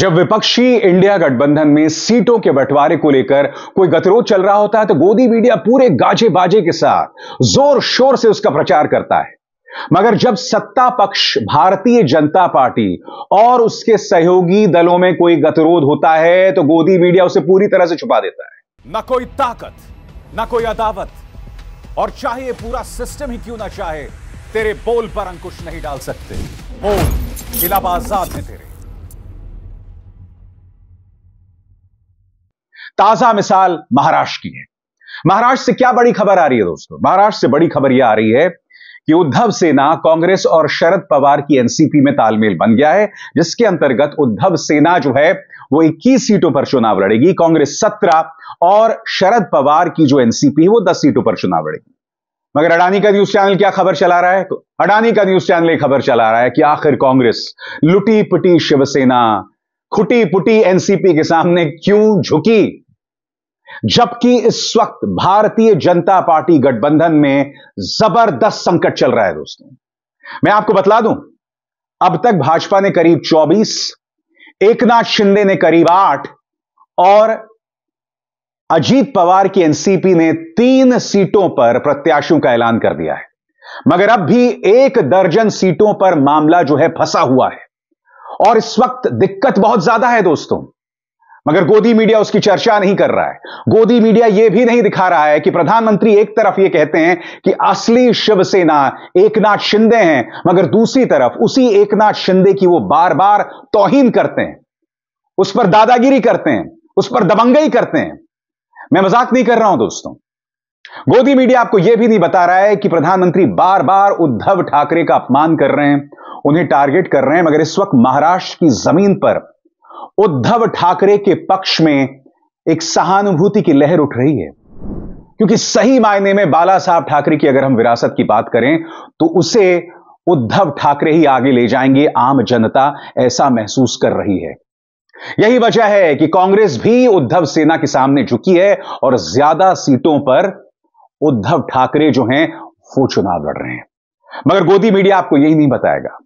जब विपक्षी इंडिया गठबंधन में सीटों के बंटवारे को लेकर कोई गतिरोध चल रहा होता है तो गोदी मीडिया पूरे गाजे बाजे के साथ जोर शोर से उसका प्रचार करता है मगर जब सत्ता पक्ष भारतीय जनता पार्टी और उसके सहयोगी दलों में कोई गतिरोध होता है तो गोदी मीडिया उसे पूरी तरह से छुपा देता है ना कोई ताकत ना कोई अदावत और चाहे पूरा सिस्टम ही क्यों ना चाहे तेरे बोल पर अंकुश नहीं डाल सकते बोल इलाहाबाद में तेरे ताजा मिसाल महाराष्ट्र की है महाराष्ट्र से क्या बड़ी खबर आ रही है दोस्तों महाराष्ट्र से बड़ी खबर यह आ रही है कि उद्धव सेना कांग्रेस और शरद पवार की एनसीपी में तालमेल बन गया है जिसके अंतर्गत उद्धव सेना जो है वो 21 सीटों पर चुनाव लड़ेगी कांग्रेस 17 और शरद पवार की जो एनसीपी है वो 10 सीटों पर चुनाव लड़ेगी मगर अडानी का न्यूज चैनल क्या खबर चला रहा है तो अडानी का न्यूज चैनल खबर चला रहा है कि आखिर कांग्रेस लुटी पुटी शिवसेना खुटी पुटी एनसीपी के सामने क्यों झुकी जबकि इस वक्त भारतीय जनता पार्टी गठबंधन में जबरदस्त संकट चल रहा है दोस्तों मैं आपको बतला दूं अब तक भाजपा ने करीब 24, एकनाथ शिंदे ने करीब 8 और अजीत पवार की एनसीपी ने तीन सीटों पर प्रत्याशियों का ऐलान कर दिया है मगर अब भी एक दर्जन सीटों पर मामला जो है फंसा हुआ है और इस वक्त दिक्कत बहुत ज्यादा है दोस्तों मगर गोदी मीडिया उसकी चर्चा नहीं कर रहा है गोदी मीडिया यह भी नहीं दिखा रहा है कि प्रधानमंत्री एक तरफ यह कहते हैं कि असली शिवसेना एकनाथ शिंदे हैं मगर दूसरी तरफ उसी एकनाथ शिंदे की वो बार बार तोहीन करते हैं उस पर दादागिरी करते हैं उस पर दबंगई करते हैं मैं मजाक नहीं कर रहा हूं दोस्तों गोदी मीडिया आपको यह भी नहीं बता रहा है कि प्रधानमंत्री बार बार उद्धव ठाकरे का अपमान कर रहे हैं उन्हें टारगेट कर रहे हैं मगर इस वक्त महाराष्ट्र की जमीन पर उद्धव ठाकरे के पक्ष में एक सहानुभूति की लहर उठ रही है क्योंकि सही मायने में बाला साहब ठाकरे की अगर हम विरासत की बात करें तो उसे उद्धव ठाकरे ही आगे ले जाएंगे आम जनता ऐसा महसूस कर रही है यही वजह है कि कांग्रेस भी उद्धव सेना के सामने झुकी है और ज्यादा सीटों पर उद्धव ठाकरे जो हैं वो चुनाव लड़ रहे हैं मगर गोदी मीडिया आपको यही नहीं बताएगा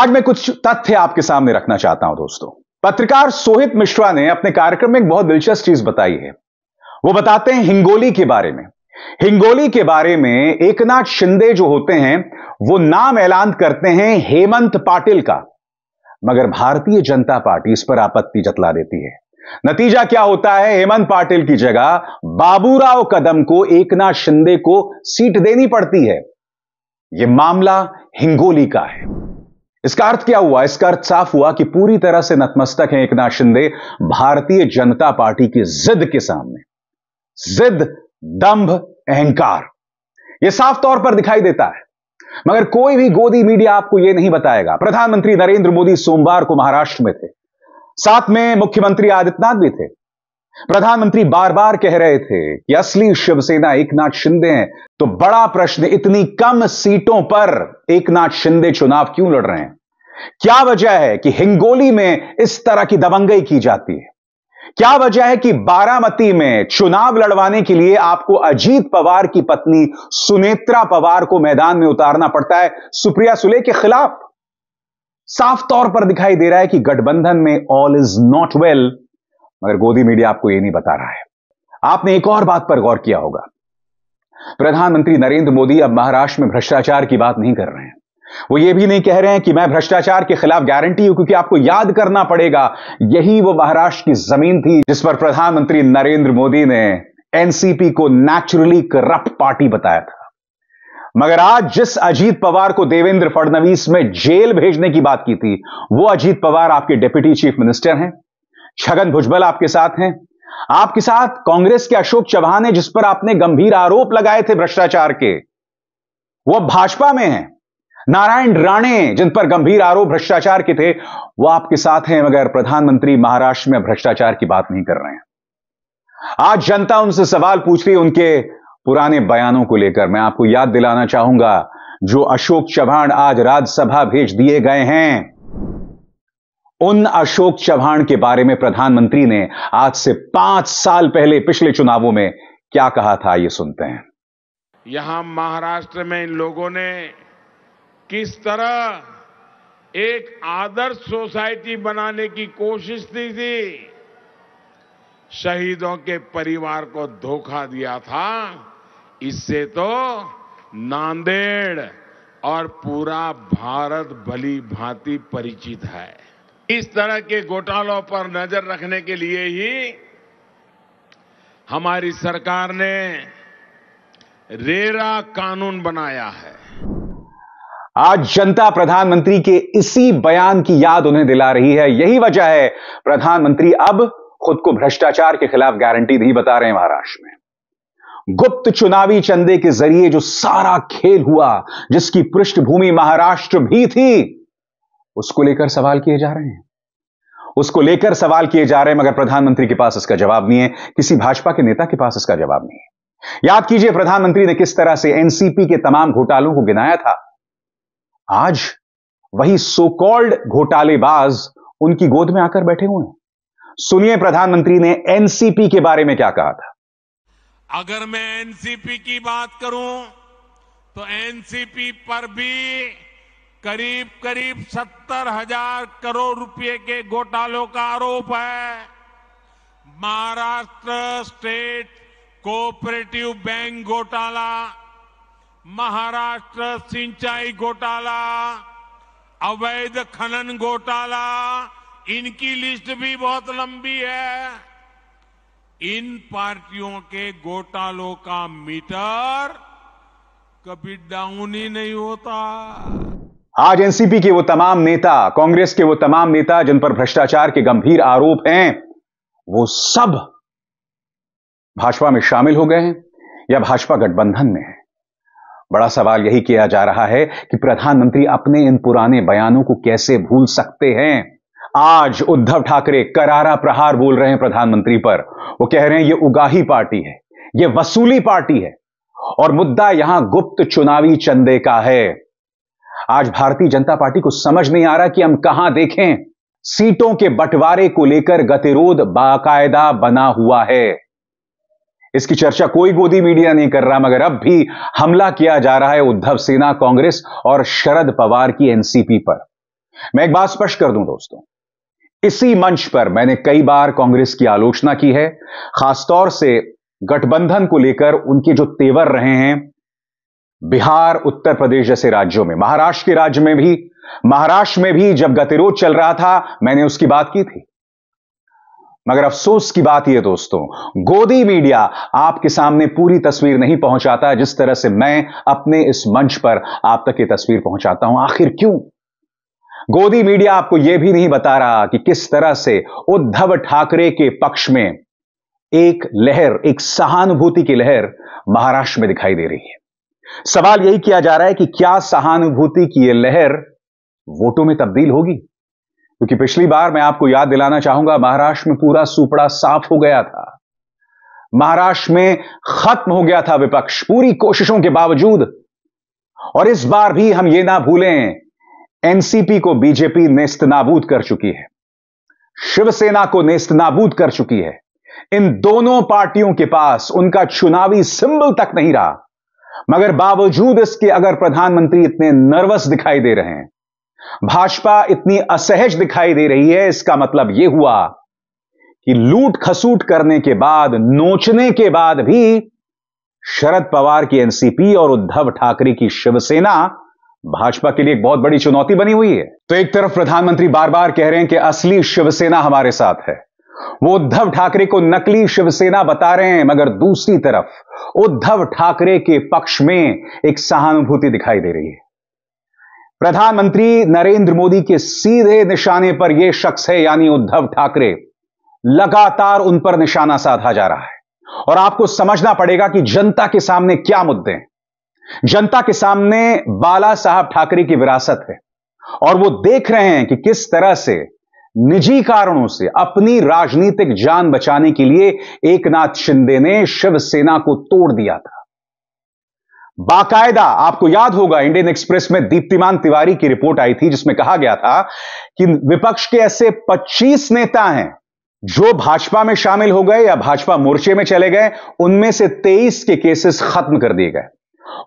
आज मैं कुछ तथ्य आपके सामने रखना चाहता हूं दोस्तों पत्रकार सोहित मिश्रा ने अपने कार्यक्रम में एक बहुत दिलचस्प चीज बताई है वो बताते हैं हिंगोली के बारे में हिंगोली के बारे में एकनाथ शिंदे जो होते हैं वो नाम ऐलान करते हैं हेमंत पाटिल का मगर भारतीय जनता पार्टी इस पर आपत्ति जतला देती है नतीजा क्या होता है हेमंत पाटिल की जगह बाबूराव कदम को एकनाथ शिंदे को सीट देनी पड़ती है यह मामला हिंगोली का है इसका अर्थ क्या हुआ इसका अर्थ साफ हुआ कि पूरी तरह से नतमस्तक है एक शिंदे भारतीय जनता पार्टी की जिद के सामने जिद दंभ अहंकार यह साफ तौर पर दिखाई देता है मगर कोई भी गोदी मीडिया आपको यह नहीं बताएगा प्रधानमंत्री नरेंद्र मोदी सोमवार को महाराष्ट्र में थे साथ में मुख्यमंत्री आदित्यनाथ भी थे प्रधानमंत्री बार बार कह रहे थे कि असली शिवसेना एक नाथ शिंदे हैं तो बड़ा प्रश्न इतनी कम सीटों पर एक नाथ शिंदे चुनाव क्यों लड़ रहे हैं क्या वजह है कि हिंगोली में इस तरह की दबंगई की जाती है क्या वजह है कि बारामती में चुनाव लड़वाने के लिए आपको अजीत पवार की पत्नी सुनेत्रा पवार को मैदान में उतारना पड़ता है सुप्रिया सुले के खिलाफ साफ तौर पर दिखाई दे रहा है कि गठबंधन में ऑल इज नॉट वेल मगर गोदी मीडिया आपको यह नहीं बता रहा है आपने एक और बात पर गौर किया होगा प्रधानमंत्री नरेंद्र मोदी अब महाराष्ट्र में भ्रष्टाचार की बात नहीं कर रहे हैं वो ये भी नहीं कह रहे हैं कि मैं भ्रष्टाचार के खिलाफ गारंटी हूं क्योंकि आपको याद करना पड़ेगा यही वो महाराष्ट्र की जमीन थी जिस पर प्रधानमंत्री नरेंद्र मोदी ने एनसीपी को नेचुरली करप्ट पार्टी बताया था मगर आज जिस अजीत पवार को देवेंद्र फडणवीस में जेल भेजने की बात की थी वो अजीत पवार आपके डिप्यूटी चीफ मिनिस्टर हैं छगन भुजबल आपके साथ हैं आपके साथ कांग्रेस के अशोक चौहान है जिस पर आपने गंभीर आरोप लगाए थे भ्रष्टाचार के वो भाजपा में है नारायण राणे जिन पर गंभीर आरोप भ्रष्टाचार के थे वो आपके साथ हैं मगर प्रधानमंत्री महाराष्ट्र में भ्रष्टाचार की बात नहीं कर रहे हैं आज जनता उनसे सवाल पूछ रही उनके पुराने बयानों को लेकर मैं आपको याद दिलाना चाहूंगा जो अशोक चव्हाण आज राज्यसभा भेज दिए गए हैं उन अशोक चव्हाण के बारे में प्रधानमंत्री ने आज से पांच साल पहले पिछले चुनावों में क्या कहा था ये सुनते हैं यहां महाराष्ट्र में इन लोगों ने किस तरह एक आदर्श सोसाइटी बनाने की कोशिश की थी शहीदों के परिवार को धोखा दिया था इससे तो नांदेड़ और पूरा भारत भली भांति परिचित है इस तरह के घोटालों पर नजर रखने के लिए ही हमारी सरकार ने रेरा कानून बनाया है आज जनता प्रधानमंत्री के इसी बयान की याद उन्हें दिला रही है यही वजह है प्रधानमंत्री अब खुद को भ्रष्टाचार के खिलाफ गारंटी नहीं बता रहे हैं महाराष्ट्र में गुप्त चुनावी चंदे के जरिए जो सारा खेल हुआ जिसकी पृष्ठभूमि महाराष्ट्र भी थी उसको लेकर सवाल किए जा रहे हैं उसको लेकर सवाल किए जा रहे हैं मगर प्रधानमंत्री के पास इसका जवाब नहीं है किसी भाजपा के नेता के पास इसका जवाब नहीं है याद कीजिए प्रधानमंत्री ने किस तरह से एनसीपी के तमाम घोटालों को गिनाया था आज वही सोकॉल्ड घोटालेबाज उनकी गोद में आकर बैठे हुए हैं सुनिए प्रधानमंत्री ने एनसीपी के बारे में क्या कहा था अगर मैं एनसीपी की बात करूं तो एनसीपी पर भी करीब करीब सत्तर हजार करोड़ रुपए के घोटालों का आरोप है महाराष्ट्र स्टेट कोऑपरेटिव बैंक घोटाला महाराष्ट्र सिंचाई घोटाला अवैध खनन घोटाला इनकी लिस्ट भी बहुत लंबी है इन पार्टियों के घोटालों का मीटर कभी डाउन ही नहीं होता आज एनसीपी के वो तमाम नेता कांग्रेस के वो तमाम नेता जिन पर भ्रष्टाचार के गंभीर आरोप हैं वो सब भाजपा में शामिल हो गए हैं या भाजपा गठबंधन में है बड़ा सवाल यही किया जा रहा है कि प्रधानमंत्री अपने इन पुराने बयानों को कैसे भूल सकते हैं आज उद्धव ठाकरे करारा प्रहार बोल रहे हैं प्रधानमंत्री पर वो कह रहे हैं ये उगाही पार्टी है ये वसूली पार्टी है और मुद्दा यहां गुप्त चुनावी चंदे का है आज भारतीय जनता पार्टी को समझ नहीं आ रहा कि हम कहां देखें सीटों के बंटवारे को लेकर गतिरोध बाकायदा बना हुआ है इसकी चर्चा कोई गोदी मीडिया नहीं कर रहा मगर अब भी हमला किया जा रहा है उद्धव सेना कांग्रेस और शरद पवार की एनसीपी पर मैं एक बात स्पष्ट कर दूं दोस्तों इसी मंच पर मैंने कई बार कांग्रेस की आलोचना की है खासतौर से गठबंधन को लेकर उनके जो तेवर रहे हैं बिहार उत्तर प्रदेश जैसे राज्यों में महाराष्ट्र के राज्य में भी महाराष्ट्र में भी जब गतिरोध चल रहा था मैंने उसकी बात की थी मगर अफसोस की बात यह दोस्तों गोदी मीडिया आपके सामने पूरी तस्वीर नहीं पहुंचाता जिस तरह से मैं अपने इस मंच पर आप तक ये तस्वीर पहुंचाता हूं आखिर क्यों गोदी मीडिया आपको यह भी नहीं बता रहा कि किस तरह से उद्धव ठाकरे के पक्ष में एक लहर एक सहानुभूति की लहर महाराष्ट्र में दिखाई दे रही है सवाल यही किया जा रहा है कि क्या सहानुभूति की यह लहर वोटों में तब्दील होगी क्योंकि पिछली बार मैं आपको याद दिलाना चाहूंगा महाराष्ट्र में पूरा सुपड़ा साफ हो गया था महाराष्ट्र में खत्म हो गया था विपक्ष पूरी कोशिशों के बावजूद और इस बार भी हम यह ना भूलें एनसीपी को बीजेपी नेस्त नाबूद कर चुकी है शिवसेना को नेस्त नाबूद कर चुकी है इन दोनों पार्टियों के पास उनका चुनावी सिंबल तक नहीं रहा मगर बावजूद इसके अगर प्रधानमंत्री इतने नर्वस दिखाई दे रहे हैं भाजपा इतनी असहज दिखाई दे रही है इसका मतलब यह हुआ कि लूट खसूट करने के बाद नोचने के बाद भी शरद पवार की एनसीपी और उद्धव ठाकरे की शिवसेना भाजपा के लिए एक बहुत बड़ी चुनौती बनी हुई है तो एक तरफ प्रधानमंत्री बार बार कह रहे हैं कि असली शिवसेना हमारे साथ है वो उद्धव ठाकरे को नकली शिवसेना बता रहे हैं मगर दूसरी तरफ उद्धव ठाकरे के पक्ष में एक सहानुभूति दिखाई दे रही है प्रधानमंत्री नरेंद्र मोदी के सीधे निशाने पर यह शख्स है यानी उद्धव ठाकरे लगातार उन पर निशाना साधा जा रहा है और आपको समझना पड़ेगा कि जनता के सामने क्या मुद्दे हैं जनता के सामने बाला साहब ठाकरे की विरासत है और वो देख रहे हैं कि किस तरह से निजी कारणों से अपनी राजनीतिक जान बचाने के लिए एकनाथ शिंदे ने शिवसेना को तोड़ दिया था बाकायदा आपको याद होगा इंडियन एक्सप्रेस में दीप्तिमान तिवारी की रिपोर्ट आई थी जिसमें कहा गया था कि विपक्ष के ऐसे 25 नेता हैं जो भाजपा में शामिल हो गए या भाजपा मोर्चे में चले गए उनमें से 23 के केसेस खत्म कर दिए गए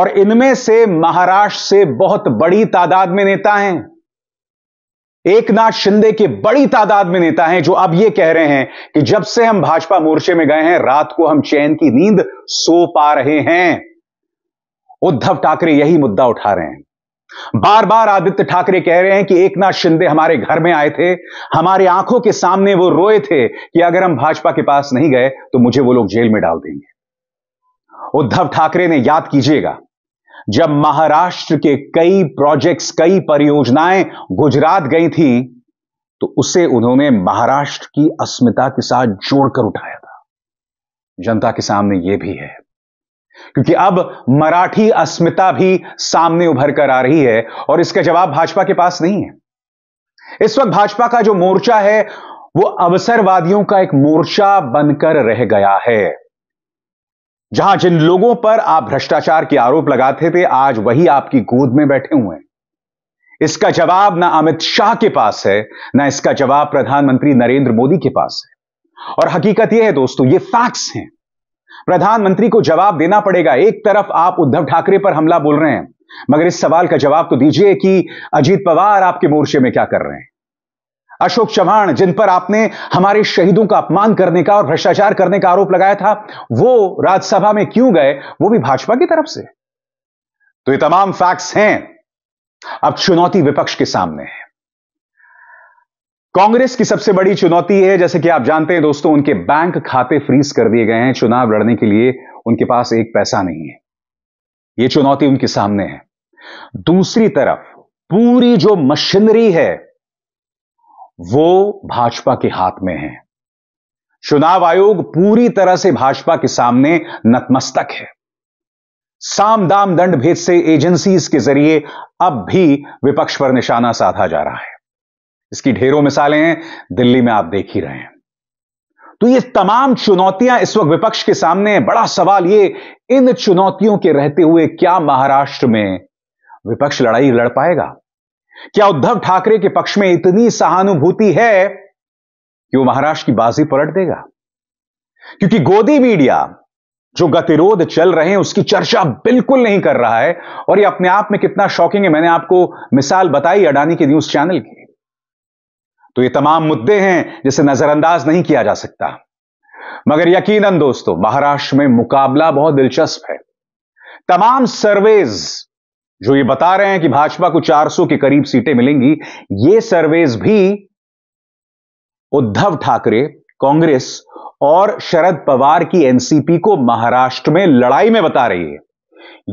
और इनमें से महाराष्ट्र से बहुत बड़ी तादाद में नेता हैं एक नाथ शिंदे के बड़ी तादाद में नेता हैं जो अब यह कह रहे हैं कि जब से हम भाजपा मोर्चे में गए हैं रात को हम चैन की नींद सो पा रहे हैं उद्धव ठाकरे यही मुद्दा उठा रहे हैं बार बार आदित्य ठाकरे कह रहे हैं कि एक नाथ शिंदे हमारे घर में आए थे हमारे आंखों के सामने वो रोए थे कि अगर हम भाजपा के पास नहीं गए तो मुझे वो लोग जेल में डाल देंगे उद्धव ठाकरे ने याद कीजिएगा जब महाराष्ट्र के कई प्रोजेक्ट्स कई परियोजनाएं गुजरात गई थी तो उसे उन्होंने महाराष्ट्र की अस्मिता के साथ जोड़कर उठाया था जनता के सामने यह भी है क्योंकि अब मराठी अस्मिता भी सामने उभर कर आ रही है और इसका जवाब भाजपा के पास नहीं है इस वक्त भाजपा का जो मोर्चा है वो अवसरवादियों का एक मोर्चा बनकर रह गया है जहां जिन लोगों पर आप भ्रष्टाचार के आरोप लगाते थे आज वही आपकी गोद में बैठे हुए हैं इसका जवाब ना अमित शाह के पास है ना इसका जवाब प्रधानमंत्री नरेंद्र मोदी के पास है और हकीकत यह है दोस्तों ये फैक्ट्स हैं प्रधानमंत्री को जवाब देना पड़ेगा एक तरफ आप उद्धव ठाकरे पर हमला बोल रहे हैं मगर इस सवाल का जवाब तो दीजिए कि अजीत पवार आपके मोर्चे में क्या कर रहे हैं अशोक चव्हाण जिन पर आपने हमारे शहीदों का अपमान करने का और भ्रष्टाचार करने का आरोप लगाया था वो राज्यसभा में क्यों गए वो भी भाजपा की तरफ से तो ये तमाम फैक्ट्स हैं अब चुनौती विपक्ष के सामने है कांग्रेस की सबसे बड़ी चुनौती है जैसे कि आप जानते हैं दोस्तों उनके बैंक खाते फ्रीज कर दिए गए हैं चुनाव लड़ने के लिए उनके पास एक पैसा नहीं है यह चुनौती उनके सामने है दूसरी तरफ पूरी जो मशीनरी है वो भाजपा के हाथ में है चुनाव आयोग पूरी तरह से भाजपा के सामने नतमस्तक है साम दाम दंड भेद से एजेंसीज के जरिए अब भी विपक्ष पर निशाना साधा जा रहा है इसकी ढेरों मिसालें हैं दिल्ली में आप देख ही रहे हैं तो ये तमाम चुनौतियां इस वक्त विपक्ष के सामने हैं बड़ा सवाल ये इन चुनौतियों के रहते हुए क्या महाराष्ट्र में विपक्ष लड़ाई लड़ पाएगा क्या उद्धव ठाकरे के पक्ष में इतनी सहानुभूति है कि वो महाराष्ट्र की बाजी पलट देगा क्योंकि गोदी मीडिया जो गतिरोध चल रहे हैं उसकी चर्चा बिल्कुल नहीं कर रहा है और यह अपने आप में कितना शॉकिंग है मैंने आपको मिसाल बताई अडानी के न्यूज चैनल की तो ये तमाम मुद्दे हैं जिसे नजरअंदाज नहीं किया जा सकता मगर यकीनन दोस्तों महाराष्ट्र में मुकाबला बहुत दिलचस्प है तमाम सर्वेज जो ये बता रहे हैं कि भाजपा को 400 के करीब सीटें मिलेंगी ये सर्वेज भी उद्धव ठाकरे कांग्रेस और शरद पवार की एनसीपी को महाराष्ट्र में लड़ाई में बता रही है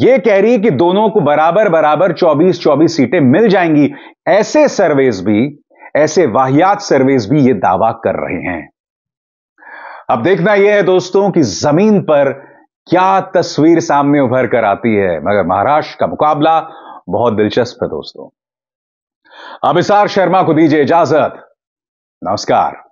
यह कह रही है कि दोनों को बराबर बराबर 24 24 सीटें मिल जाएंगी ऐसे सर्वेज भी ऐसे वाहियात सर्वेज भी ये दावा कर रहे हैं अब देखना यह है दोस्तों कि जमीन पर क्या तस्वीर सामने उभर कर आती है मगर महाराष्ट्र का मुकाबला बहुत दिलचस्प है दोस्तों अभिसार शर्मा को दीजिए इजाजत नमस्कार